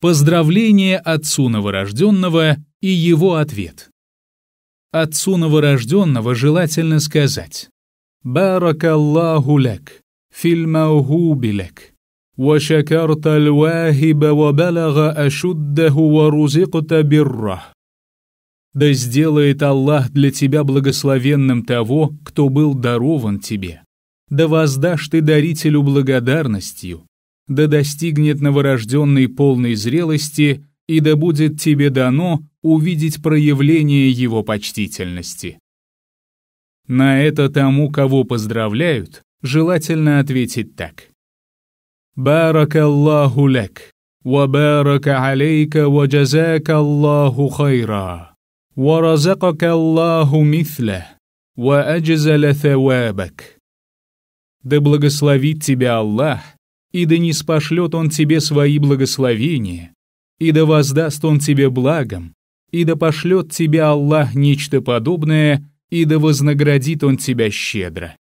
Поздравление отцу новорожденного и его ответ. Отцу новорожденного желательно сказать «Баракаллаху лек, фильмауху билек, вашакарта лвахиба вабалага ашуддаху варузикта бирра». «Да сделает Аллах для тебя благословенным того, кто был дарован тебе. Да воздашь ты дарителю благодарностью, да достигнет новорожденной полной зрелости, и да будет тебе дано увидеть проявление его почтительности. На это тому, кого поздравляют, желательно ответить так. Баракаллаху лек, ва барака алейка, ва джазака Аллаху хайра, ва разакака Аллаху мифля, ва аджзаля Да благословит тебя Аллах, и да не спошлет он тебе свои благословения, и да воздаст он тебе благом, и да пошлет тебе Аллах нечто подобное, и да вознаградит он тебя щедро.